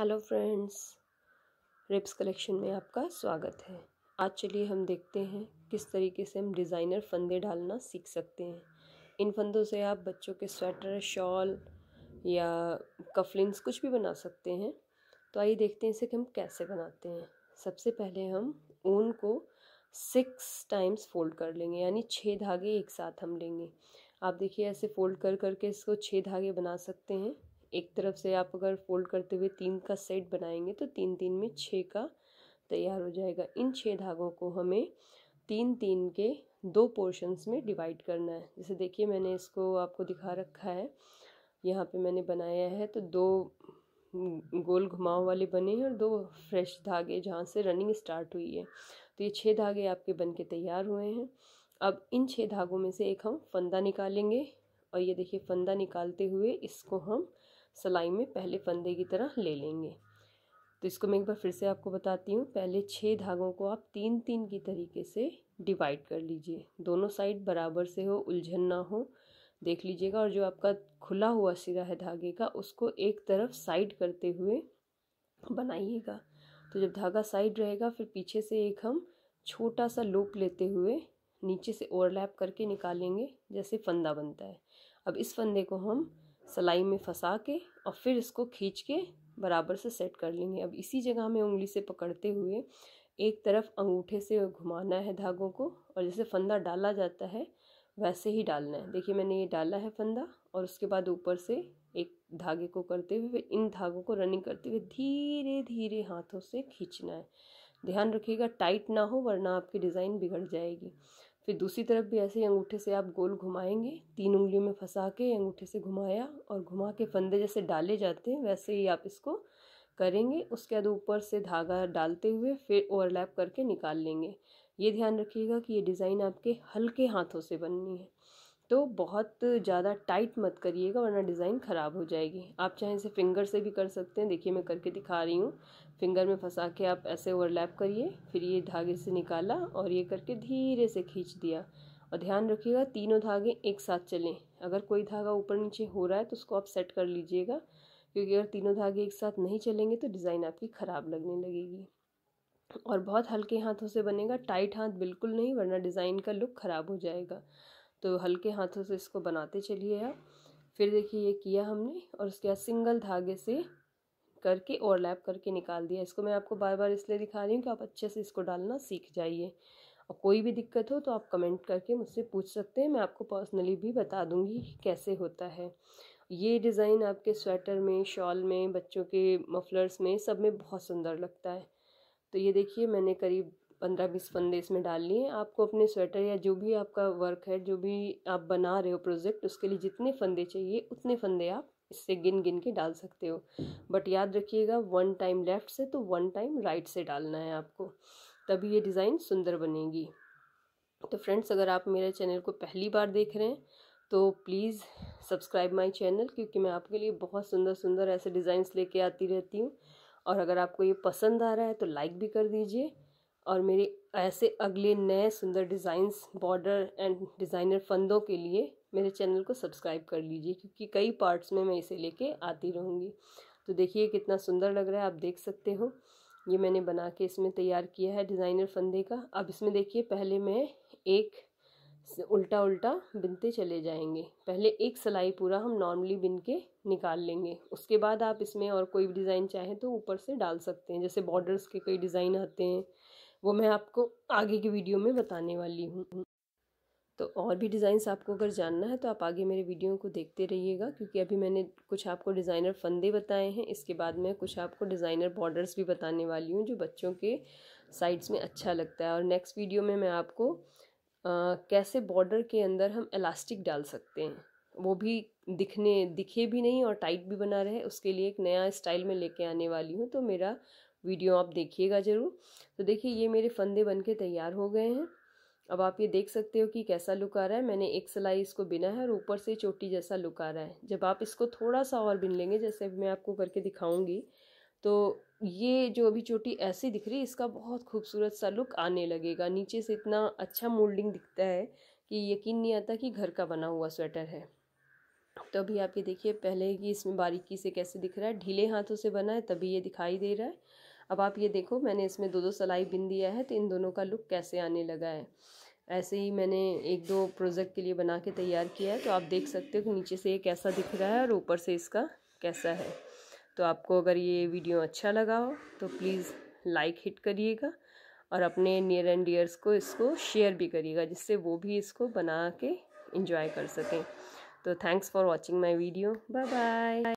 Hello friends ribs collection में आपका स्वागत है आज चलिए हम देखते हैं किस तरीके से हम डिज़ाइनर फंदे डालना सीख सकते हैं इन फंदों से आप बच्चों के स्वेटर शॉल या कफलिंग्स कुछ भी बना सकते हैं तो आइए देखते हैं इसे कि हम कैसे बनाते हैं सबसे पहले हम ऊन को सिक्स टाइम्स फोल्ड कर लेंगे यानी छः धागे एक साथ हम लेंगे आप देखिए ऐसे फोल्ड कर करके इसको छः धागे बना सकते हैं एक तरफ से आप अगर फोल्ड करते हुए तीन का सेट बनाएंगे तो तीन तीन में छः का तैयार हो जाएगा इन छः धागों को हमें तीन तीन के दो पोर्शंस में डिवाइड करना है जैसे देखिए मैंने इसको आपको दिखा रखा है यहाँ पे मैंने बनाया है तो दो गोल घुमाव वाले बने हैं और दो फ्रेश धागे जहाँ से रनिंग स्टार्ट हुई है तो ये छः धागे आपके बन के तैयार हुए हैं अब इन छः धागों में से एक हम फंदा निकालेंगे और ये देखिए फंदा निकालते हुए इसको हम सिलाई में पहले फंदे की तरह ले लेंगे तो इसको मैं एक बार फिर से आपको बताती हूँ पहले छः धागों को आप तीन तीन की तरीके से डिवाइड कर लीजिए दोनों साइड बराबर से हो उलझन ना हो देख लीजिएगा और जो आपका खुला हुआ सिरा है धागे का उसको एक तरफ साइड करते हुए बनाइएगा तो जब धागा साइड रहेगा फिर पीछे से एक हम छोटा सा लूप लेते हुए नीचे से ओवरलैप करके निकालेंगे जैसे फंदा बनता है अब इस फंदे को हम सलाई में फंसा के और फिर इसको खींच के बराबर से सेट कर लेंगे अब इसी जगह हमें उंगली से पकड़ते हुए एक तरफ अंगूठे से घुमाना है धागों को और जैसे फंदा डाला जाता है वैसे ही डालना है देखिए मैंने ये डाला है फंदा और उसके बाद ऊपर से एक धागे को करते हुए फिर इन धागों को रनिंग करते हुए धीरे धीरे हाथों से खींचना है ध्यान रखिएगा टाइट ना हो वरना आपकी डिज़ाइन बिगड़ जाएगी फिर दूसरी तरफ भी ऐसे ही अंगूठे से आप गोल घुमाएंगे तीन उंगलियों में फंसा के अंगूठे से घुमाया और घुमा के फंदे जैसे डाले जाते हैं वैसे ही आप इसको करेंगे उसके बाद ऊपर से धागा डालते हुए फिर ओवरलैप करके निकाल लेंगे ये ध्यान रखिएगा कि ये डिज़ाइन आपके हल्के हाथों से बननी है तो बहुत ज़्यादा टाइट मत करिएगा वरना डिज़ाइन ख़राब हो जाएगी आप चाहें इसे फिंगर से भी कर सकते हैं देखिए मैं करके दिखा रही हूँ फिंगर में फंसा के आप ऐसे ओवरलैप करिए फिर ये धागे से निकाला और ये करके धीरे से खींच दिया और ध्यान रखिएगा तीनों धागे एक साथ चलें अगर कोई धागा ऊपर नीचे हो रहा है तो उसको आप सेट कर लीजिएगा क्योंकि अगर तीनों धागे एक साथ नहीं चलेंगे तो डिज़ाइन आपकी ख़राब लगने लगेगी और बहुत हल्के हाथों से बनेगा टाइट हाथ बिल्कुल नहीं वरना डिज़ाइन का लुक ख़राब हो जाएगा तो हल्के हाथों से इसको बनाते चलिए आप फिर देखिए ये किया हमने और उसके बाद सिंगल धागे से करके ओवरलैप करके निकाल दिया इसको मैं आपको बार बार इसलिए दिखा रही हूँ कि आप अच्छे से इसको डालना सीख जाइए और कोई भी दिक्कत हो तो आप कमेंट करके मुझसे पूछ सकते हैं मैं आपको पर्सनली भी बता दूँगी कैसे होता है ये डिज़ाइन आपके स्वेटर में शॉल में बच्चों के मफलर्स में सब में बहुत सुंदर लगता है तो ये देखिए मैंने करीब पंद्रह बीस फंदे इसमें डाल लिए आपको अपने स्वेटर या जो भी आपका वर्क है जो भी आप बना रहे हो प्रोजेक्ट उसके लिए जितने फंदे चाहिए उतने फंदे आप इससे गिन गिन के डाल सकते हो बट याद रखिएगा वन टाइम लेफ़्ट से तो वन टाइम राइट से डालना है आपको तभी ये डिज़ाइन सुंदर बनेगी तो फ्रेंड्स अगर आप मेरे चैनल को पहली बार देख रहे हैं तो प्लीज़ सब्सक्राइब माय चैनल क्योंकि मैं आपके लिए बहुत सुंदर सुंदर ऐसे डिज़ाइंस लेके आती रहती हूँ और अगर आपको ये पसंद आ रहा है तो लाइक भी कर दीजिए और मेरे ऐसे अगले नए सुंदर डिज़ाइंस बॉर्डर एंड डिज़ाइनर फंदों के लिए मेरे चैनल को सब्सक्राइब कर लीजिए क्योंकि कई पार्ट्स में मैं इसे लेके आती रहूँगी तो देखिए कितना सुंदर लग रहा है आप देख सकते हो ये मैंने बना के इसमें तैयार किया है डिज़ाइनर फंदे का अब इसमें देखिए पहले मैं एक उल्टा उल्टा बिनते चले जाएंगे पहले एक सिलाई पूरा हम नॉर्मली बिन के निकाल लेंगे उसके बाद आप इसमें और कोई भी डिज़ाइन चाहें तो ऊपर से डाल सकते हैं जैसे बॉर्डर्स के कई डिज़ाइन आते हैं वो मैं आपको आगे की वीडियो में बताने वाली हूँ तो और भी डिज़ाइंस आपको अगर जानना है तो आप आगे मेरे वीडियो को देखते रहिएगा क्योंकि अभी मैंने कुछ आपको डिज़ाइनर फंदे बताए हैं इसके बाद मैं कुछ आपको डिज़ाइनर बॉर्डर्स भी बताने वाली हूँ जो बच्चों के साइड्स में अच्छा लगता है और नेक्स्ट वीडियो में मैं आपको आ, कैसे बॉर्डर के अंदर हम इलास्टिक डाल सकते हैं वो भी दिखने दिखे भी नहीं और टाइट भी बना रहे उसके लिए एक नया स्टाइल में लेके आने वाली हूँ तो मेरा वीडियो आप देखिएगा ज़रूर तो देखिए ये मेरे फंदे बन के तैयार हो गए हैं अब आप ये देख सकते हो कि कैसा लुक आ रहा है मैंने एक सिलाई इसको बिना है और ऊपर से चोटी जैसा लुक आ रहा है जब आप इसको थोड़ा सा और बिन लेंगे जैसे मैं आपको करके दिखाऊंगी तो ये जो अभी चोटी ऐसी दिख रही है इसका बहुत खूबसूरत सा लुक आने लगेगा नीचे से इतना अच्छा मोल्डिंग दिखता है कि यकीन नहीं आता कि घर का बना हुआ स्वेटर है तो अभी आप ये देखिए पहले कि इसमें बारीकी से कैसे दिख रहा है ढीले हाथों से बना है तभी ये दिखाई दे रहा है अब आप ये देखो मैंने इसमें दो दो सलाई बिन दिया है तो इन दोनों का लुक कैसे आने लगा है ऐसे ही मैंने एक दो प्रोजेक्ट के लिए बना के तैयार किया है तो आप देख सकते हो कि नीचे से ये कैसा दिख रहा है और ऊपर से इसका कैसा है तो आपको अगर ये वीडियो अच्छा लगा हो तो प्लीज़ लाइक हिट करिएगा और अपने नियर एंड डियर्स को इसको शेयर भी करिएगा जिससे वो भी इसको बना के इंजॉय कर सकें So thanks for watching my video. Bye bye.